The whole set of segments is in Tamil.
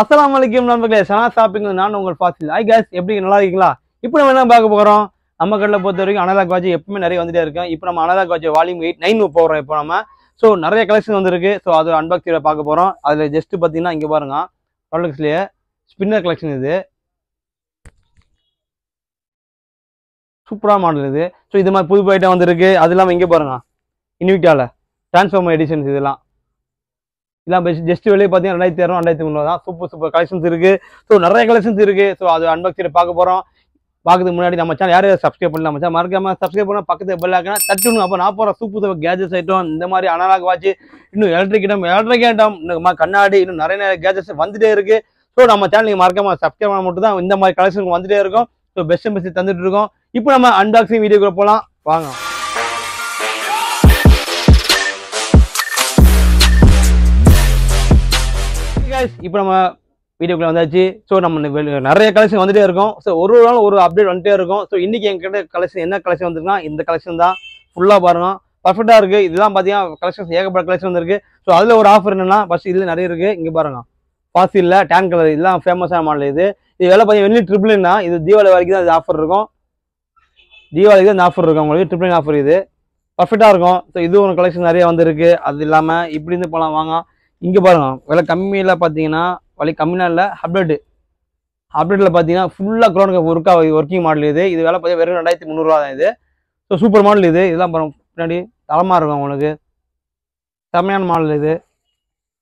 அஸ்லாம் வலைக்கம் நண்பர்களே சனா ஷாப்பிங் நான் உங்கள் ஃபாசில் ஐ கேஸ் எப்படி நல்லா இருக்கீங்களா இப்போ நம்ம என்ன பார்க்க போகிறோம் நம்ம கடையில் பொறுத்த வரைக்கும் அனலாக் வாட்ச் எப்பவுமே நிறைய வந்துட்டே இருக்கும் இப்போ நம்ம analogue watch volume eight nine போகிறோம் இப்போ நம்ம ஸோ நிறைய கலெக்ஷன் வந்திருக்கு ஸோ அது அன்பாக்சியில் பார்க்க போகிறோம் அதில் ஜஸ்ட் பார்த்தீங்கன்னா இங்கே பாருங்க ப்ராடக்ட்ஸ்லேயே ஸ்பின்னர் கலெக்ஷன் இது சூப்பராக மாடல் இது ஸோ இது மாதிரி புது ஐட்டம் வந்திருக்கு அது இல்லாமல் இங்கே பாருங்க இன்விட்டாவில் டிரான்ஸ்ஃபார்மர் எடிஷன்ஸ் இதெல்லாம் இதான் ஜஸ்ட் வெளியே பார்த்தீங்கன்னா ரெண்டாயிரத்தி இரநூறு ரெண்டாயிரத்தி முந்நூறு தான் சூப்பர் சூப்பர் கலெக்ஷன்ஸ் இருக்குது ஸோ நிறைய கலெக்ஷன்ஸ் இருக்குது ஸோ அது அன்பாக்சிங் பார்க்க போகிறோம் பார்க்கறதுக்கு முன்னாடி நம்ம சேனல் யாரும் சப்ஸ்கிரைப் நம்ம மச்சான் மறக்காம சப்ஸ்கிரைப் பண்ண பக்கத்து பெல் ஆக்கினா ஒன்று அப்போ நான் போகிற சூப்பர் சூப்பர் கேஜெட்ஸ் ஐட்டம் இந்த மாதிரி அனலாக் வாட்ச் இன்னும் எலக்ட்ரிக் ஐட்டம் எலக்ட்ரிக் ஐட்டம் இன்னும் கண்ணாடி இன்னும் நிறைய நிறைய கேஜெட்ஸ் வந்துட்டே இருக்குது ஸோ நம்ம சேனல் நீங்கள் மறக்காம சப்ஸ்கிரைப் பண்ண மட்டும் தான் இந்த மாதிரி கலெக்ஷன் வந்துட்டே இருக்கும் ஸோ பெஸ்ட் பெஸ்ட் தந்துட்டு இருக்கோம் இப்போ நம்ம அன்பாக்சிங் வீடியோக்குள்ள போகலாம் வாங்க கைஸ் இப்போ நம்ம வீடியோக்குள்ள வந்தாச்சு ஸோ நம்ம நிறைய கலெக்ஷன் வந்துகிட்டே இருக்கும் ஸோ ஒரு ஒரு நாள் ஒரு அப்டேட் வந்துட்டே இருக்கும் ஸோ இன்றைக்கி எங்ககிட்ட கலெக்ஷன் என்ன கலெக்ஷன் வந்துருக்குன்னா இந்த கலெக்ஷன் தான் ஃபுல்லாக பாருங்கள் பர்ஃபெக்டாக இருக்குது இதெல்லாம் பார்த்தீங்கன்னா கலெக்ஷன்ஸ் ஏகப்பட்ட கலெக்ஷன் வந்துருக்கு ஸோ அதில் ஒரு ஆஃபர் என்னென்னா ஃபஸ்ட் இதில் நிறைய இருக்குது இங்கே பாருங்கள் ஃபாசிலில் டேன் கலர் இதெல்லாம் ஃபேமஸான மாடல் இது இது வேலை பார்த்தீங்கன்னா வெளியே ட்ரிபிள்னா இது தீபாவளி வரைக்கும் தான் இது ஆஃபர் இருக்கும் தீபாவளிக்கு தான் இந்த ஆஃபர் இருக்கும் உங்களுக்கு ட்ரிபிள் ஆஃபர் இது பர்ஃபெக்டாக இருக்கும் ஸோ இது ஒரு கலெக்ஷன் நிறைய வந்துருக்கு அது இல்லாமல் இப்படி இருந்து போகலாம் வாங்க இங்கே பாருங்கள் விலை கம்மியில் பார்த்தீங்கன்னா வலி கம்மியெலாம் இல்லை ஹப்டேட்டு ஹப்டேட்டில் பார்த்தீங்கன்னா ஃபுல்லாக க்ரௌண்ட் ஒர்க்காக ஒர்க்கிங் மாடல் இது இது வேலை பார்த்தீங்கன்னா வெறும் ரெண்டாயிரத்தி முந்நூறுரூவா தான் இது ஸோ சூப்பர் மாடல் இது இதெல்லாம் பாருங்க பின்னாடி தளமாக இருக்கும் உங்களுக்கு செம்மையான மாடல் இது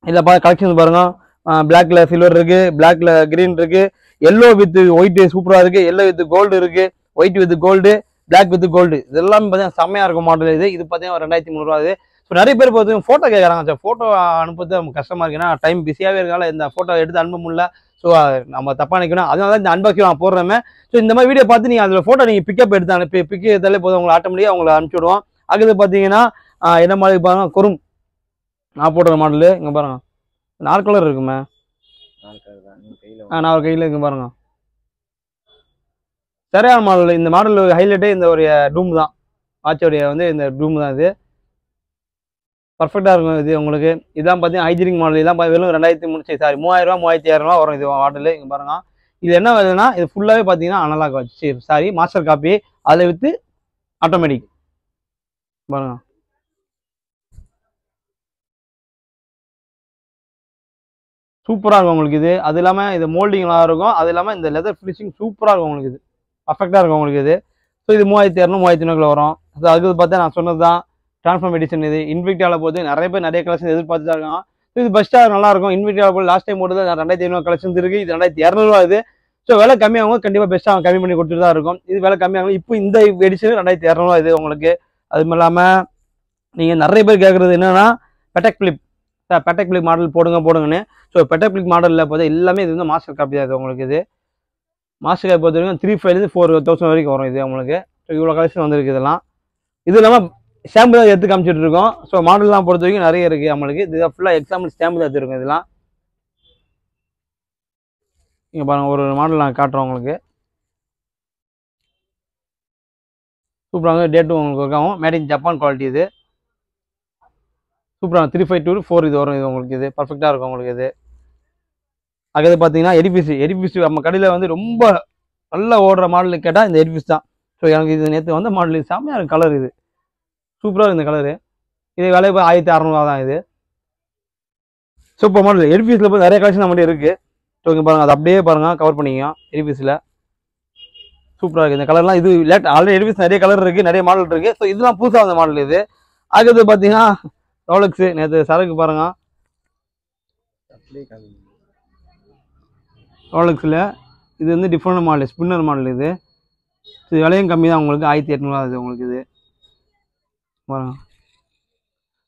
இதில் பார்த்து கலெக்ஷன் பாருங்கள் பிளாக்ல சில்வர் இருக்குது பிளாக்ல க்ரீன் இருக்குது எல்லோ வித் ஒயிட்டு சூப்பராக இருக்குது எல்லோ வித் கோல்டு இருக்குது white with gold black with gold இதெல்லாம் பார்த்தீங்கன்னா செம்மையாக இருக்கும் மாடல் இது இது பார்த்தீங்கன்னா ரெண்டாயிரத்தி முந்நூறுவா இது இப்போ நிறைய பேர் பார்த்தீங்க ஃபோட்டோ கேட்குறாங்க சார் ஃபோட்டோ அனுப்புறது நமக்கு கஷ்டமாக இருக்குன்னா டைம் பிஸியாகவே இருக்கனால இந்த ஃபோட்டோ எடுத்து அனுப்ப முடியல ஸோ நம்ம தப்பாக நினைக்கணும் அதனால இந்த அன்பாக்கி நான் போடுறேன் ஸோ இந்த மாதிரி வீடியோ பார்த்து நீங்கள் அதில் ஃபோட்டோ நீங்கள் பிக்கப் எடுத்து அனுப்பி பிக் எடுத்தாலே போதும் உங்களை ஆட்டோமேட்டிக்காக உங்களை அனுப்பிச்சி விடுவோம் அடுத்து பார்த்தீங்கன்னா என்ன மாதிரி பாருங்க குறும் நான் போடுற மாடலு இங்கே பாருங்க நாலு கலர் இருக்குமே ஆ நான் ஒரு கையில் இங்கே பாருங்க சரியான மாடல் இந்த மாடல் ஹைலைட்டே இந்த ஒரு டூம் தான் வாட்சோடைய வந்து இந்த டூம் தான் இது பர்ஃபெக்டாக இருக்கும் இது உங்களுக்கு இதான் பார்த்தீங்கன்னா ஹைஜினிக் மாடல் இதான் வெறும் ரெண்டாயிரத்தி மூணு சாரி மூவாயிரரூவா மூவாயிரத்தி ஐநூறுரூவா வரும் இது மாடல் இங்கே பாருங்க இது என்ன வேணும்னா இது ஃபுல்லாகவே பார்த்தீங்கன்னா அனலாக் வச்சு சாரி மாஸ்டர் காப்பி அதை விற்று ஆட்டோமேட்டிக் பாருங்க சூப்பராக இருக்கும் உங்களுக்கு இது அது இல்லாமல் இது மோல்டிங் நல்லா இருக்கும் அது இல்லாமல் இந்த லெதர் ஃபினிஷிங் சூப்பராக இருக்கும் உங்களுக்கு இது பர்ஃபெக்டாக இருக்கும் உங்களுக்கு இது ஸோ இது மூவாயிரத்தி இரநூறு மூவாயிரத்தி ஐநூறுக்குள்ள வரும் ஸோ அதுக்கு பார்த்தா நான் சொன்னது தான் டிரான்ஸ்ஃபார்ம் எடிஷன் இது இன்விக்டாவில் போது நிறைய பேர் நிறைய கலெக்ஷன் எதிர்பார்த்து தான் இருக்காங்க இது பெஸ்ட்டாக நல்லாயிருக்கும் இன்விக்டாவில் போது லாஸ்ட் டைம் போட்டு ரெண்டாயிரத்தி ஐநூறு கலெக்ஷன் இருக்குது இது ரெண்டாயிரத்தி இரநூறுவா இது ஸோ விலை கம்மியாகவும் கண்டிப்பாக பெஸ்ட்டாக கம்மி பண்ணி கொடுத்துட்டு தான் இருக்கும் இது விலை கம்மியாகவும் இப்போ இந்த எடிஷன் ரெண்டாயிரத்தி இரநூறுவா இது உங்களுக்கு அதுவும் இல்லாமல் நீங்கள் நிறைய பேர் கேட்குறது என்னென்னா பெட்டக் ஃபிளிப் சார் பெட்டக் ஃபிளிப் மாடல் போடுங்க போடுங்கன்னு ஸோ பெட்டக் ஃபிளிப் மாடலில் போதும் எல்லாமே இது வந்து மாஸ்டர் காப்பி தான் இது உங்களுக்கு இது மாஸ்டர் காப்பி பொறுத்த வரைக்கும் த்ரீ ஃபைவ்லேருந்து ஃபோர் தௌசண்ட் வரைக்கும் வரும் இது உங்களுக்கு ஸோ இவ்வளோ கலெக்ஷன் வந்திருக்கு இதெல்லாம் இது இல்லாமல் ஸ்டாம்பு தான் எடுத்து காமிச்சிட்ருக்கோம் இருக்கோம் ஸோ மாடல்லாம் பொறுத்த வரைக்கும் நிறைய இருக்குது நம்மளுக்கு இது ஃபுல்லாக எக்ஸாம்பிள் ஸ்டாம்பு தான் எடுத்துருக்கோம் இதெல்லாம் இங்கே பாருங்கள் ஒரு மாடல் நான் காட்டுறோம் உங்களுக்கு சூப்பராக டேட்டும் உங்களுக்கு ஒர்க் ஆகும் மேட் இன் ஜப்பான் குவாலிட்டி இது சூப்பராக த்ரீ ஃபைவ் டூ ஃபோர் இது வரும் இது உங்களுக்கு இது பர்ஃபெக்டாக இருக்கும் உங்களுக்கு இது அடுத்தது பார்த்தீங்கன்னா எடிபிசி எடிபிசி நம்ம கடையில் வந்து ரொம்ப நல்லா ஓடுற மாடல் கேட்டால் இந்த எடிபிஸ் தான் ஸோ எனக்கு இது நேற்று வந்த மாடல் செம்மையாக கலர் இது சூப்பராக இந்த கலரு இது விலை இப்போ ஆயிரத்தி அறநூறுவா தான் இது சூப்பர் மாடல் எடிபிஎஸில் போய் நிறைய கலெக்ஷன் நம்மகிட்ட இருக்குது ஓகே பாருங்கள் அது அப்படியே பாருங்கள் கவர் பண்ணிக்கலாம் எடிபிஎஸில் சூப்பராக இருக்குது இந்த கலர்லாம் இது லேட் ஆல்ரெடி எடிபிஎஸ் நிறைய கலர் இருக்குது நிறைய மாடல் இருக்குது ஸோ இதெல்லாம் புதுசாக அந்த மாடல் இது ஆகிறது பார்த்தீங்கன்னா ரோலக்ஸு நேற்று சரக்கு பாருங்க ரோலக்ஸில் இது வந்து டிஃப்ரெண்ட் மாடல் ஸ்பின்னர் மாடல் இது இது விலையும் கம்மி தான் உங்களுக்கு ஆயிரத்தி எட்நூறுவா இது உங்களுக்கு இது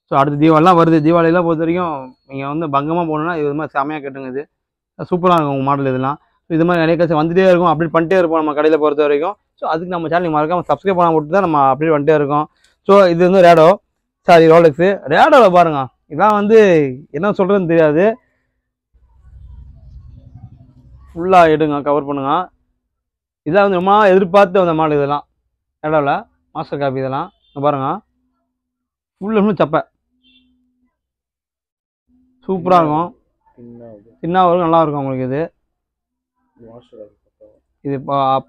ஸோ அடுத்து தீபாவளிலாம் வருது தீபாவளிலாம் பொறுத்த வரைக்கும் நீங்கள் வந்து பங்கமாக போகணுன்னா இது மாதிரி செமையாக கட்டுங்க இது சூப்பராக இருக்கும் உங்கள் மாடல் இதெல்லாம் ஸோ இது மாதிரி நிறைய காசு வந்துகிட்டே இருக்கும் அப்டேட் பண்ணிட்டே இருப்போம் நம்ம கடையில் பொறுத்த வரைக்கும் ஸோ அதுக்கு நம்ம சேனல் மறக்காமல் சப்ஸ்கிரைப் பண்ண மட்டும் தான் நம்ம அப்டேட் பண்ணிட்டே இருக்கோம் ஸோ இது வந்து ரேடோ சாரி ரோலெக்ஸு ரேடோவில் பாருங்கள் இதெல்லாம் வந்து என்ன சொல்கிறதுன்னு தெரியாது ஃபுல்லாக எடுங்க கவர் பண்ணுங்க இதெல்லாம் வந்து ரொம்ப எதிர்பார்த்து வந்த மாடல் இதெல்லாம் ரேடோவில் மாஸ்டர் காப்பி இதெல்லாம் பாருங்கள் ஃபுல் ஃபுல் சப்பை சூப்பராக இருக்கும் சின்ன வரும் நல்லா இருக்கும் உங்களுக்கு இது இது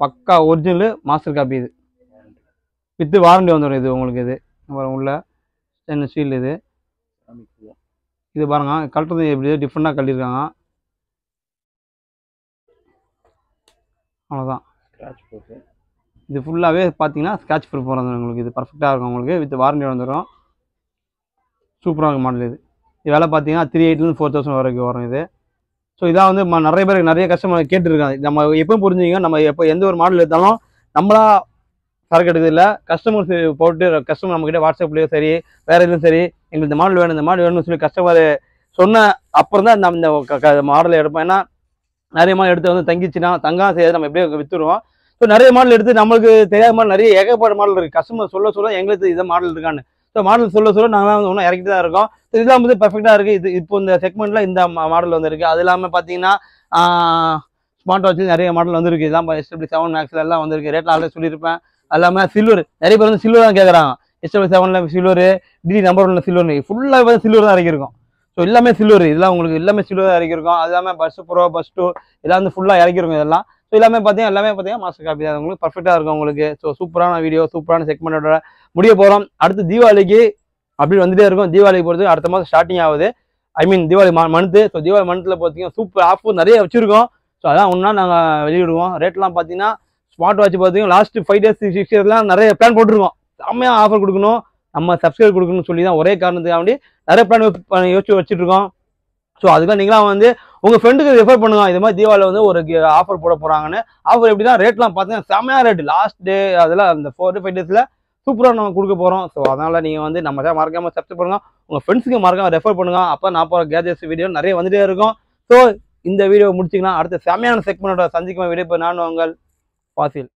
பக்கா ஒரிஜினலு மாஸ்டர் காப்பி இது வித்து வாரண்டி வந்துடும் இது உங்களுக்கு இது உள்ள சின்ன ஸ்டீல் இது இது பாருங்க கலட்டுறது எப்படி டிஃப்ரெண்ட்டாக கட்டியிருக்காங்க அவ்வளோதான் இது ஃபுல்லாகவே பார்த்தீங்கன்னா ஸ்க்ராட்ச் ப்ரூஃப் வந்துடும் உங்களுக்கு இது பர்ஃபெக்டாக இருக்கும் உங்களுக்கு வித் வாரண்டி வந்துடும் சூப்பராக இருக்கும் மாடல் இது இது வேலை பார்த்தீங்கன்னா த்ரீ எயிட்லேருந்து ஃபோர் தௌசண்ட் வரைக்கும் வரும் இது ஸோ இதாக வந்து நிறைய பேருக்கு நிறைய கஸ்டமர் கேட்டுருக்காங்க நம்ம எப்போ புரிஞ்சுங்க நம்ம எப்போ எந்த ஒரு மாடல் எடுத்தாலும் நம்மளா சரக்கு இல்லை கஸ்டமர் போட்டு கஸ்டமர் நம்மக்கிட்ட வாட்ஸ்அப்லேயும் சரி வேறு எதுவும் சரி எங்களுக்கு இந்த மாடல் வேணும் இந்த மாடல் வேணும்னு சொல்லி கஸ்டமர் சொன்ன அப்புறம் தான் நம்ம இந்த மாடலை எடுப்போம் ஏன்னா நிறைய மாடல் எடுத்து வந்து தங்கிச்சுன்னா தங்காம செய்யாது நம்ம எப்படியும் விற்றுருவோம் ஸோ நிறைய மாடல் எடுத்து நம்மளுக்கு தெரியாத மாதிரி நிறைய ஏகப்பாடு மாடல் இருக்குது கஸ்டமர் சொல்ல சொல்ல எங்களுக்கு இதை மாடல் இருக்கான்னு ஸோ மாடல் சொல்ல சொல்ல நாங்கள் தான் ஒன்றும் இறக்கிட்டு தான் இருக்கோம் ஸோ இதெல்லாம் வந்து பர்ஃபெக்டாக இருக்குது இது இப்போ இந்த செக்மெண்ட்டில் இந்த மாடல் வந்துருக்கு அது இல்லாமல் பார்த்தீங்கன்னா ஸ்மார்ட் வாட்சில் நிறைய மாடல் வந்திருக்கு இதெல்லாம் எஸ்டபிள் செவன் மேக்ஸில் எல்லாம் வந்திருக்கு ரேட்டில் ஆல்ரெடி சொல்லியிருப்பேன் அல்லாமல் சில்வர் நிறைய பேர் வந்து சில்வர் தான் கேட்குறாங்க எஸ்டபிள் செவனில் சில்வர் டிடி நம்பர் ஒன்ல சில்வர் ஃபுல்லாக வந்து சில்வர் தான் இறக்கிருக்கோம் ஸோ எல்லாமே சில்வர் இதெல்லாம் உங்களுக்கு எல்லாமே சில்வர் தான் இறக்கிருக்கோம் அது இல்லாமல் பஸ் ப்ரோ பஸ் டூ இதெல்லாம் வந்து ஃபுல்லாக இறக்கிருக்கோம் இதெல்லாம் ஸோ எல்லாமே பார்த்தீங்கன்னா எல்லாமே பார்த்தீங்கன்னா மாஸ்டர் காப்பி தான் உங்களுக்கு பர்ஃபெக்டாக இருக்கும் உங்களுக்கு ஸோ சூப்பரான வீடியோ சூப்பரான செக்மெண்டோட முடிய போகிறோம் அடுத்து தீபாவளிக்கு அப்படி வந்துட்டே இருக்கும் தீபாவளிக்கு போகிறது அடுத்த மாதம் ஸ்டார்டிங் ஆகுது I mean Deepavali month so Deepavali மந்த்தில் பார்த்தீங்கன்னா சூப்பர் ஆஃபர் நிறைய வச்சுருக்கோம் ஸோ அதான் ஒன்றா நாங்கள் வெளியிடுவோம் ரேட்லாம் பார்த்தீங்கன்னா ஸ்மார்ட் வாட்ச் பார்த்தீங்கன்னா லாஸ்ட் ஃபைவ் டேஸ் சிக்ஸ் இயர்லாம் நிறைய பிளான் போட்டிருக்கோம் செம்மையாக ஆஃபர் கொடுக்கணும் நம்ம சப்ஸ்கிரைப் கொடுக்கணும்னு சொல்லி தான் ஒரே காரணத்துக்காக வேண்டி நிறைய பிளான் யோசிச்சு இருக்கோம் ஸோ அதுக்காக நீங்களாம் வந்து உங்கள் ஃப்ரெண்டுக்கு ரெஃபர் பண்ணுங்க இது மாதிரி தீபாவளி வந்து ஒரு ஆஃபர் போட போகிறாங்கன்னு ஆஃபர் எப்படின்னா ரேட்லாம் பார்த்தீங்கன்னா செம்மையாக ரேட் லாஸ்ட் டே அதெல்லாம் அந்த ஃபோர் டு ஃபைவ் டேஸில் சூப்பராக நம்ம கொடுக்க போகிறோம் ஸோ அதனால் நீங்கள் வந்து நம்ம தான் மறக்காமல் சப்ஸ்கிரைப் பண்ணுங்க உங்கள் ஃப்ரெண்ட்ஸுக்கு மறக்காமல் ரெஃபர் பண்ணுங்க அப்போ நான் போகிற கேஜஸ் வீடியோ நிறைய வந்துகிட்டே இருக்கும் ஸோ இந்த வீடியோ முடிச்சிங்கன்னா அடுத்த செமையான செக்மெண்ட்டோட சந்திக்கும் வீடியோ இப்போ நான் உங்கள் பாசில்